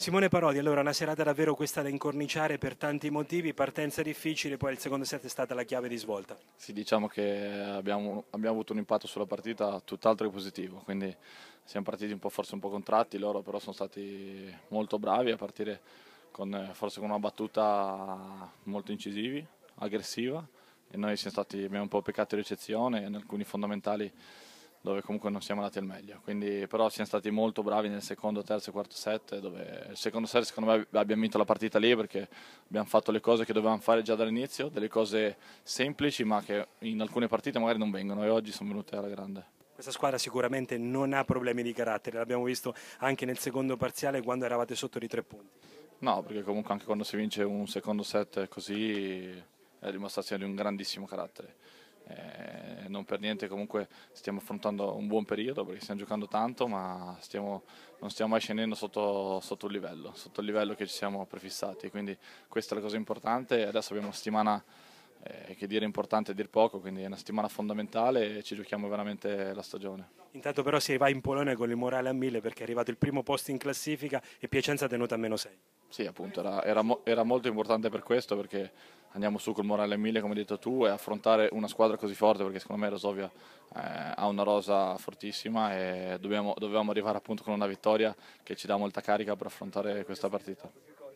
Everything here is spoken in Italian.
Simone Parodi, allora una serata davvero questa da incorniciare per tanti motivi, partenza difficile, poi il secondo set è stata la chiave di svolta. Sì, diciamo che abbiamo, abbiamo avuto un impatto sulla partita tutt'altro che positivo, quindi siamo partiti un po', forse un po' contratti, loro però sono stati molto bravi a partire con, forse con una battuta molto incisiva, aggressiva e noi siamo stati, abbiamo un po' peccato di ricezione in alcuni fondamentali dove comunque non siamo andati al meglio. Quindi, però siamo stati molto bravi nel secondo, terzo e quarto set, dove il secondo set secondo me abbiamo vinto la partita lì perché abbiamo fatto le cose che dovevamo fare già dall'inizio, delle cose semplici ma che in alcune partite magari non vengono e oggi sono venute alla grande. Questa squadra sicuramente non ha problemi di carattere, l'abbiamo visto anche nel secondo parziale quando eravate sotto di tre punti. No, perché comunque anche quando si vince un secondo set così è dimostrazione di un grandissimo carattere eh, non per niente comunque stiamo affrontando un buon periodo perché stiamo giocando tanto ma stiamo, non stiamo mai scendendo sotto, sotto, il livello, sotto il livello che ci siamo prefissati, quindi questa è la cosa importante, adesso abbiamo una settimana eh, che dire importante è dir poco, quindi è una settimana fondamentale e ci giochiamo veramente la stagione. Intanto però si va in Polonia con il morale a mille perché è arrivato il primo posto in classifica e Piacenza ha tenuto a meno 6. Sì, appunto, era, era, era, molto importante per questo perché andiamo su col morale a mille, come hai detto tu, e affrontare una squadra così forte, perché secondo me Rosovia eh, ha una rosa fortissima e dobbiamo, dovevamo arrivare appunto con una vittoria che ci dà molta carica per affrontare questa partita.